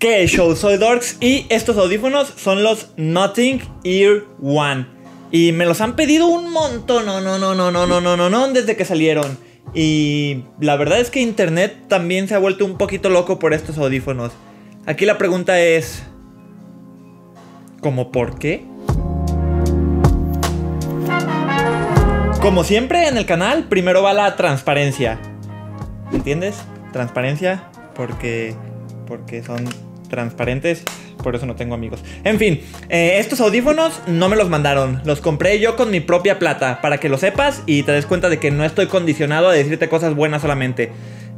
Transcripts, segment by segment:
¿Qué show? Soy Dorks y estos audífonos son los Nothing Ear One. Y me los han pedido un montón, no, no, no, no, no, no, no, no, no, desde que salieron. Y la verdad es que internet también se ha vuelto un poquito loco por estos audífonos. Aquí la pregunta es... ¿Cómo por qué? Como siempre en el canal, primero va la transparencia. ¿Entiendes? Transparencia porque porque son transparentes, por eso no tengo amigos. En fin, eh, estos audífonos no me los mandaron, los compré yo con mi propia plata, para que lo sepas y te des cuenta de que no estoy condicionado a decirte cosas buenas solamente.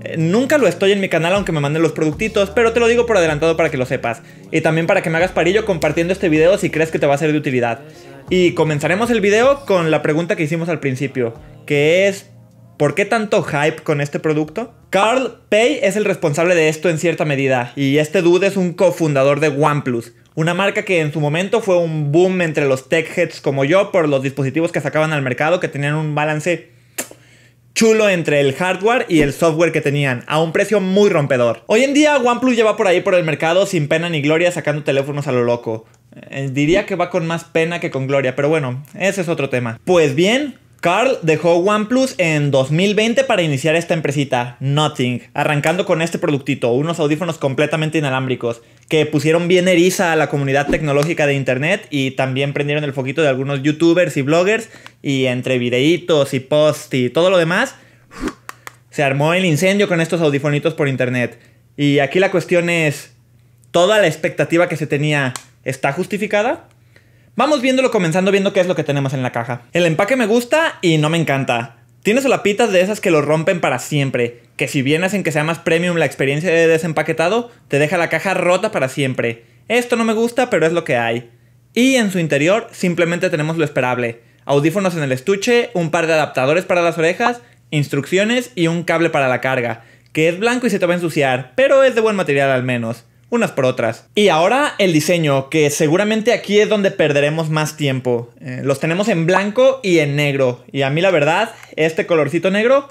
Eh, nunca lo estoy en mi canal aunque me manden los productitos, pero te lo digo por adelantado para que lo sepas. Y también para que me hagas parillo compartiendo este video si crees que te va a ser de utilidad. Y comenzaremos el video con la pregunta que hicimos al principio, que es, ¿por qué tanto hype con este producto? Carl Pay es el responsable de esto en cierta medida, y este dude es un cofundador de OnePlus, una marca que en su momento fue un boom entre los tech heads como yo por los dispositivos que sacaban al mercado que tenían un balance chulo entre el hardware y el software que tenían, a un precio muy rompedor. Hoy en día OnePlus lleva por ahí por el mercado sin pena ni gloria sacando teléfonos a lo loco. Eh, diría que va con más pena que con gloria, pero bueno, ese es otro tema. Pues bien, Carl dejó OnePlus en 2020 para iniciar esta empresita, Nothing, arrancando con este productito, unos audífonos completamente inalámbricos, que pusieron bien eriza a la comunidad tecnológica de internet y también prendieron el foquito de algunos youtubers y bloggers, y entre videitos y posts y todo lo demás, se armó el incendio con estos audífonitos por internet. Y aquí la cuestión es, ¿toda la expectativa que se tenía está justificada? Vamos viéndolo comenzando viendo qué es lo que tenemos en la caja. El empaque me gusta y no me encanta. Tiene solapitas de esas que lo rompen para siempre, que si bien hacen que sea más premium la experiencia de desempaquetado, te deja la caja rota para siempre. Esto no me gusta, pero es lo que hay. Y en su interior simplemente tenemos lo esperable. Audífonos en el estuche, un par de adaptadores para las orejas, instrucciones y un cable para la carga, que es blanco y se te va a ensuciar, pero es de buen material al menos unas por otras. Y ahora el diseño, que seguramente aquí es donde perderemos más tiempo. Eh, los tenemos en blanco y en negro. Y a mí la verdad, este colorcito negro...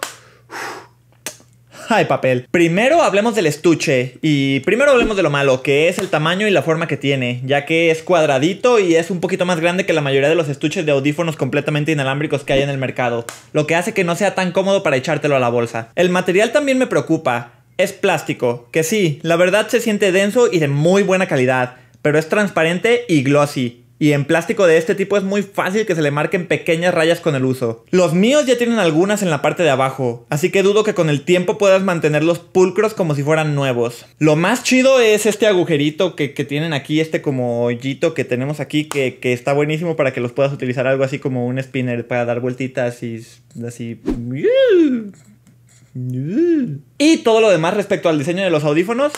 Ay, papel. Primero hablemos del estuche y primero hablemos de lo malo, que es el tamaño y la forma que tiene, ya que es cuadradito y es un poquito más grande que la mayoría de los estuches de audífonos completamente inalámbricos que hay en el mercado, lo que hace que no sea tan cómodo para echártelo a la bolsa. El material también me preocupa. Es plástico, que sí, la verdad se siente denso y de muy buena calidad, pero es transparente y glossy. Y en plástico de este tipo es muy fácil que se le marquen pequeñas rayas con el uso. Los míos ya tienen algunas en la parte de abajo, así que dudo que con el tiempo puedas mantenerlos pulcros como si fueran nuevos. Lo más chido es este agujerito que, tienen aquí, este como hoyito que tenemos aquí, que, que, está buenísimo para que los puedas utilizar algo así como un spinner para dar vueltitas y así... Y todo lo demás respecto al diseño de los audífonos.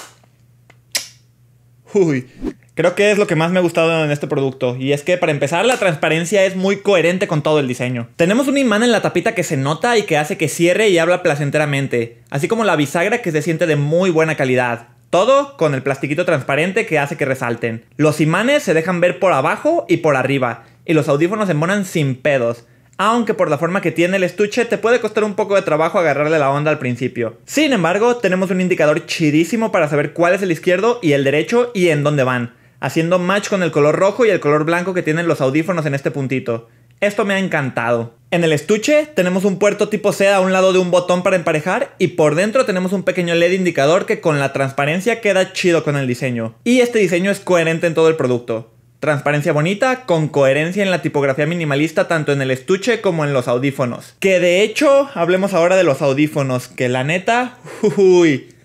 creo que es lo que más me ha gustado en este producto. Y es que para empezar la transparencia es muy coherente con todo el diseño. Tenemos un imán en la tapita que se nota y que hace que cierre y habla placenteramente. Así como la bisagra que se siente de muy buena calidad. Todo con el plastiquito transparente que hace que resalten. Los imanes se dejan ver por abajo y por arriba. Y los audífonos se embonan sin pedos aunque por la forma que tiene el estuche te puede costar un poco de trabajo agarrarle la onda al principio. Sin embargo, tenemos un indicador chidísimo para saber cuál es el izquierdo y el derecho y en dónde van, haciendo match con el color rojo y el color blanco que tienen los audífonos en este puntito. Esto me ha encantado. En el estuche tenemos un puerto tipo C a un lado de un botón para emparejar y por dentro tenemos un pequeño LED indicador que con la transparencia queda chido con el diseño. Y este diseño es coherente en todo el producto. Transparencia bonita, con coherencia en la tipografía minimalista tanto en el estuche como en los audífonos. Que de hecho, hablemos ahora de los audífonos, que la neta, uy,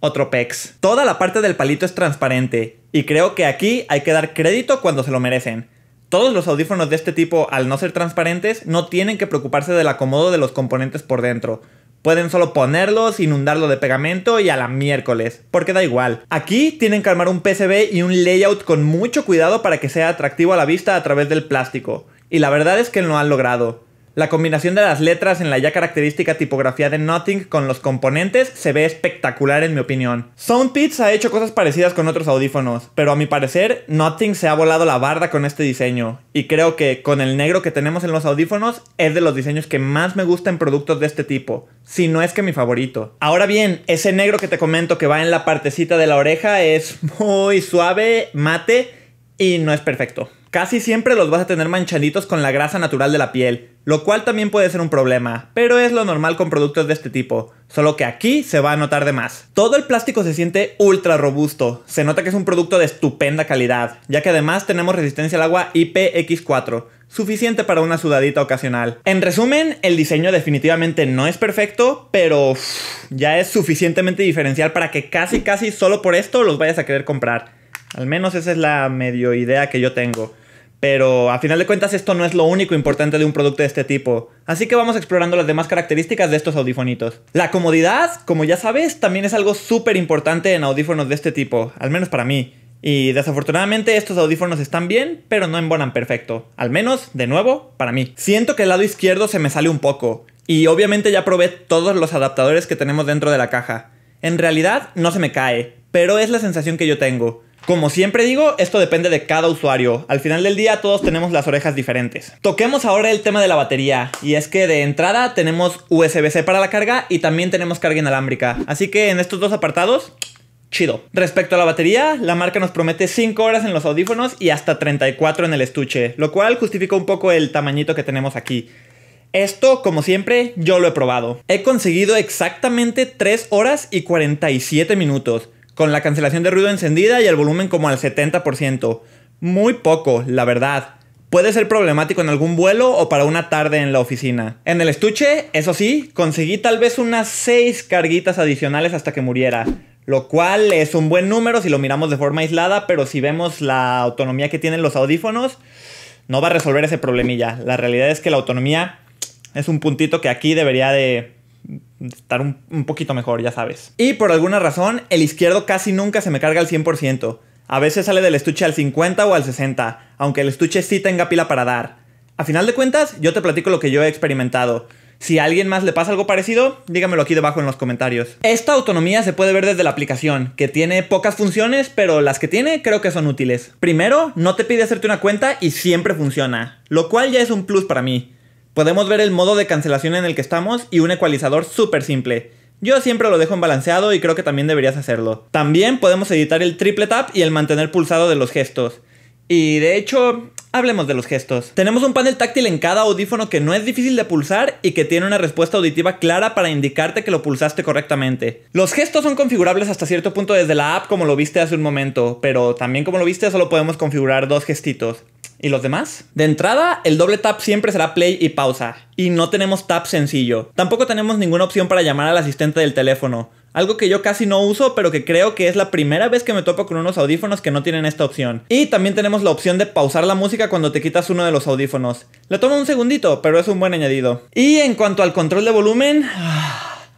otro pex. Toda la parte del palito es transparente, y creo que aquí hay que dar crédito cuando se lo merecen. Todos los audífonos de este tipo, al no ser transparentes, no tienen que preocuparse del acomodo de los componentes por dentro. Pueden solo ponerlos, inundarlo de pegamento y a la miércoles, porque da igual. Aquí tienen que armar un PCB y un layout con mucho cuidado para que sea atractivo a la vista a través del plástico. Y la verdad es que lo han logrado. La combinación de las letras en la ya característica tipografía de Nothing con los componentes se ve espectacular en mi opinión. Soundpits ha hecho cosas parecidas con otros audífonos, pero a mi parecer Nothing se ha volado la barda con este diseño, y creo que con el negro que tenemos en los audífonos es de los diseños que más me gustan productos de este tipo, si no es que mi favorito. Ahora bien, ese negro que te comento que va en la partecita de la oreja es muy suave, mate y no es perfecto. Casi siempre los vas a tener manchaditos con la grasa natural de la piel, lo cual también puede ser un problema, pero es lo normal con productos de este tipo, solo que aquí se va a notar de más. Todo el plástico se siente ultra robusto, se nota que es un producto de estupenda calidad, ya que además tenemos resistencia al agua IPX4, suficiente para una sudadita ocasional. En resumen, el diseño definitivamente no es perfecto, pero ya es suficientemente diferencial para que casi casi solo por esto los vayas a querer comprar. Al menos esa es la medio idea que yo tengo. Pero a final de cuentas esto no es lo único importante de un producto de este tipo, así que vamos explorando las demás características de estos audifonitos. La comodidad, como ya sabes, también es algo súper importante en audífonos de este tipo, al menos para mí. Y desafortunadamente estos audífonos están bien, pero no embonan perfecto. Al menos, de nuevo, para mí. Siento que el lado izquierdo se me sale un poco, y obviamente ya probé todos los adaptadores que tenemos dentro de la caja. En realidad no se me cae, pero es la sensación que yo tengo. Como siempre digo, esto depende de cada usuario. Al final del día todos tenemos las orejas diferentes. Toquemos ahora el tema de la batería. Y es que de entrada tenemos USB-C para la carga y también tenemos carga inalámbrica. Así que en estos dos apartados, chido. Respecto a la batería, la marca nos promete 5 horas en los audífonos y hasta 34 en el estuche, lo cual justifica un poco el tamañito que tenemos aquí. Esto, como siempre, yo lo he probado. He conseguido exactamente 3 horas y 47 minutos con la cancelación de ruido encendida y el volumen como al 70%. Muy poco, la verdad. Puede ser problemático en algún vuelo o para una tarde en la oficina. En el estuche, eso sí, conseguí tal vez unas 6 carguitas adicionales hasta que muriera. Lo cual es un buen número si lo miramos de forma aislada, pero si vemos la autonomía que tienen los audífonos, no va a resolver ese problemilla. La realidad es que la autonomía es un puntito que aquí debería de estar un, poquito mejor, ya sabes. Y por alguna razón, el izquierdo casi nunca se me carga al 100%. A veces sale del estuche al 50 o al 60, aunque el estuche sí tenga pila para dar. A final de cuentas, yo te platico lo que yo he experimentado. Si a alguien más le pasa algo parecido, dígamelo aquí debajo en los comentarios. Esta autonomía se puede ver desde la aplicación, que tiene pocas funciones, pero las que tiene creo que son útiles. Primero, no te pide hacerte una cuenta y siempre funciona, lo cual ya es un plus para mí. Podemos ver el modo de cancelación en el que estamos y un ecualizador súper simple. Yo siempre lo dejo en balanceado y creo que también deberías hacerlo. También podemos editar el triple tap y el mantener pulsado de los gestos. Y de hecho, hablemos de los gestos. Tenemos un panel táctil en cada audífono que no es difícil de pulsar y que tiene una respuesta auditiva clara para indicarte que lo pulsaste correctamente. Los gestos son configurables hasta cierto punto desde la app como lo viste hace un momento, pero también como lo viste solo podemos configurar dos gestitos. ¿Y los demás? De entrada, el doble tap siempre será play y pausa, y no tenemos tap sencillo. Tampoco tenemos ninguna opción para llamar al asistente del teléfono. Algo que yo casi no uso, pero que creo que es la primera vez que me topo con unos audífonos que no tienen esta opción. Y también tenemos la opción de pausar la música cuando te quitas uno de los audífonos. Le tomo un segundito, pero es un buen añadido. Y en cuanto al control de volumen...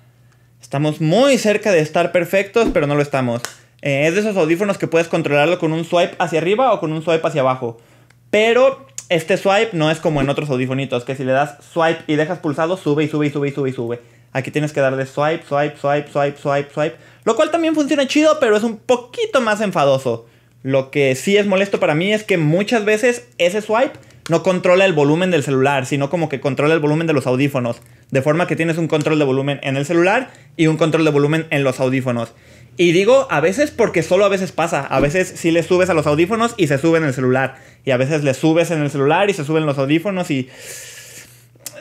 Estamos muy cerca de estar perfectos, pero no lo estamos. Eh, es de esos audífonos que puedes controlarlo con un swipe hacia arriba o con un swipe hacia abajo. Pero este swipe no es como en otros audifonitos, que si le das swipe y dejas pulsado, sube y sube y sube y sube y sube. Aquí tienes que darle swipe, swipe, swipe, swipe, swipe, swipe. Lo cual también funciona chido, pero es un poquito más enfadoso. Lo que sí es molesto para mí es que muchas veces ese swipe no controla el volumen del celular, sino como que controla el volumen de los audífonos. De forma que tienes un control de volumen en el celular y un control de volumen en los audífonos. Y digo a veces porque solo a veces pasa. A veces sí le subes a los audífonos y se sube en el celular. Y a veces le subes en el celular y se suben los audífonos y...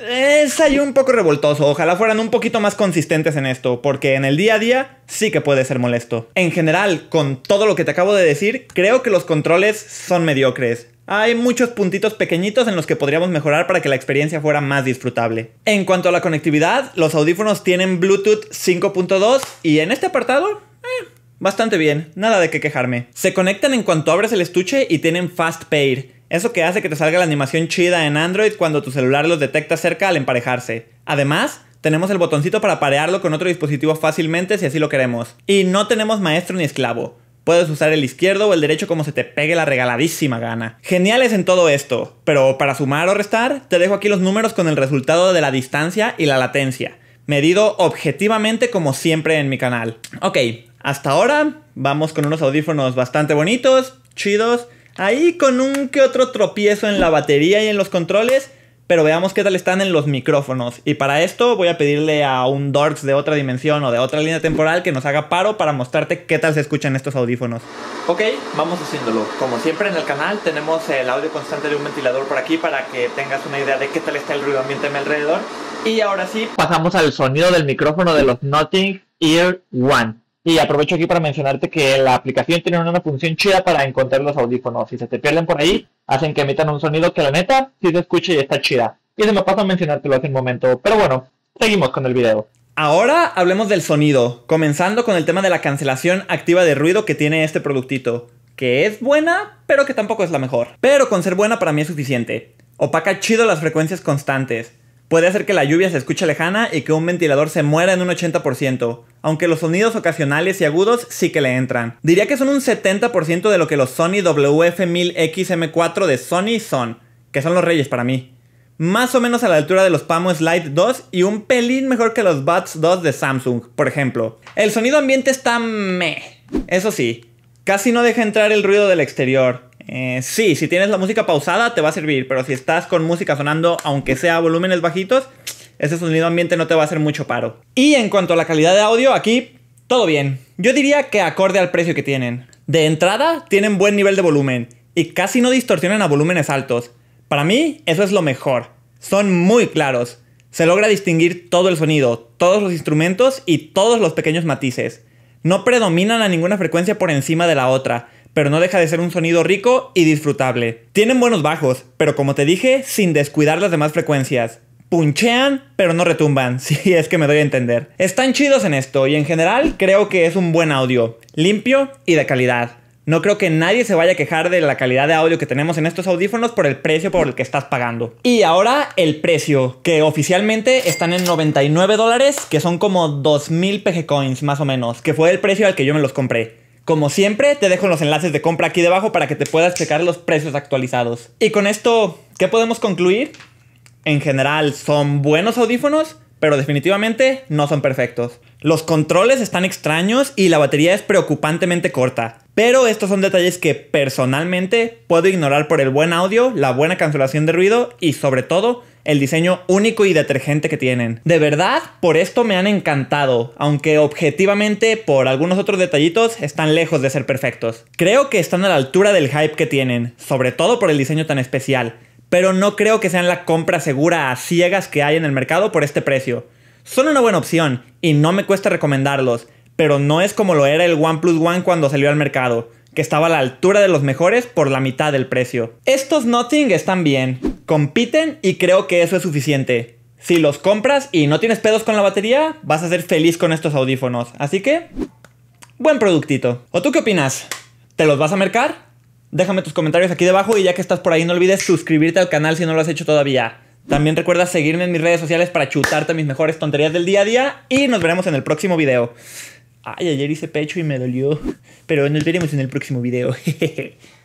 Eh, es ahí un poco revoltoso. Ojalá fueran un poquito más consistentes en esto, porque en el día a día sí que puede ser molesto. En general, con todo lo que te acabo de decir, creo que los controles son mediocres. Hay muchos puntitos pequeñitos en los que podríamos mejorar para que la experiencia fuera más disfrutable. En cuanto a la conectividad, los audífonos tienen Bluetooth 5.2 y en este apartado Bastante bien, nada de qué quejarme. Se conectan en cuanto abres el estuche y tienen Fast Pair, eso que hace que te salga la animación chida en Android cuando tu celular los detecta cerca al emparejarse. Además, tenemos el botoncito para parearlo con otro dispositivo fácilmente si así lo queremos. Y no tenemos maestro ni esclavo. Puedes usar el izquierdo o el derecho como se te pegue la regaladísima gana. Geniales en todo esto, pero para sumar o restar, te dejo aquí los números con el resultado de la distancia y la latencia, medido objetivamente como siempre en mi canal. Ok, hasta ahora vamos con unos audífonos bastante bonitos, chidos, ahí con un que otro tropiezo en la batería y en los controles, pero veamos qué tal están en los micrófonos. Y para esto voy a pedirle a un Dorks de otra dimensión o de otra línea temporal que nos haga paro para mostrarte qué tal se escuchan estos audífonos. Ok, vamos haciéndolo. Como siempre en el canal tenemos el audio constante de un ventilador por aquí para que tengas una idea de qué tal está el ruido ambiente a mi alrededor. Y ahora sí, pasamos al sonido del micrófono de los Nothing Ear One. Y aprovecho aquí para mencionarte que la aplicación tiene una función chida para encontrar los audífonos. Si se te pierden por ahí, hacen que emitan un sonido que la neta sí se escucha y está chida. Y se me pasa a mencionártelo hace un momento. Pero bueno, seguimos con el video. Ahora hablemos del sonido, comenzando con el tema de la cancelación activa de ruido que tiene este productito, que es buena, pero que tampoco es la mejor. Pero con ser buena para mí es suficiente. Opaca chido las frecuencias constantes, Puede hacer que la lluvia se escuche lejana y que un ventilador se muera en un 80%, aunque los sonidos ocasionales y agudos sí que le entran. Diría que son un 70% de lo que los Sony WF-1000XM4 de Sony son, que son los reyes para mí. Más o menos a la altura de los Pamo Slide 2 y un pelín mejor que los Buds 2 de Samsung, por ejemplo. El sonido ambiente está meh. Eso sí, casi no deja entrar el ruido del exterior. Eh, sí, si tienes la música pausada te va a servir, pero si estás con música sonando, aunque sea a volúmenes bajitos, ese sonido ambiente no te va a hacer mucho paro. Y en cuanto a la calidad de audio, aquí todo bien. Yo diría que acorde al precio que tienen. De entrada, tienen buen nivel de volumen y casi no distorsionan a volúmenes altos. Para mí, eso es lo mejor. Son muy claros. Se logra distinguir todo el sonido, todos los instrumentos y todos los pequeños matices. No predominan a ninguna frecuencia por encima de la otra pero no deja de ser un sonido rico y disfrutable. Tienen buenos bajos, pero como te dije, sin descuidar las demás frecuencias. Punchean, pero no retumban, si es que me doy a entender. Están chidos en esto y en general creo que es un buen audio, limpio y de calidad. No creo que nadie se vaya a quejar de la calidad de audio que tenemos en estos audífonos por el precio por el que estás pagando. Y ahora el precio, que oficialmente están en 99 dólares, que son como 2.000 PG Coins más o menos, que fue el precio al que yo me los compré. Como siempre, te dejo los enlaces de compra aquí debajo para que te puedas checar los precios actualizados. Y con esto, ¿qué podemos concluir? En general, son buenos audífonos, pero definitivamente no son perfectos. Los controles están extraños y la batería es preocupantemente corta. Pero estos son detalles que personalmente puedo ignorar por el buen audio, la buena cancelación de ruido y sobre todo el diseño único y detergente que tienen. De verdad, por esto me han encantado, aunque objetivamente por algunos otros detallitos están lejos de ser perfectos. Creo que están a la altura del hype que tienen, sobre todo por el diseño tan especial, pero no creo que sean la compra segura a ciegas que hay en el mercado por este precio. Son una buena opción y no me cuesta recomendarlos, pero no es como lo era el OnePlus One cuando salió al mercado que estaba a la altura de los mejores por la mitad del precio. Estos Nothing están bien, compiten y creo que eso es suficiente. Si los compras y no tienes pedos con la batería, vas a ser feliz con estos audífonos. Así que, buen productito. ¿O tú qué opinas? ¿Te los vas a mercar? Déjame tus comentarios aquí debajo y ya que estás por ahí no olvides suscribirte al canal si no lo has hecho todavía. También recuerda seguirme en mis redes sociales para chutarte mis mejores tonterías del día a día y nos veremos en el próximo video. Ay, ayer hice pecho y me dolió, pero nos veremos en el próximo video.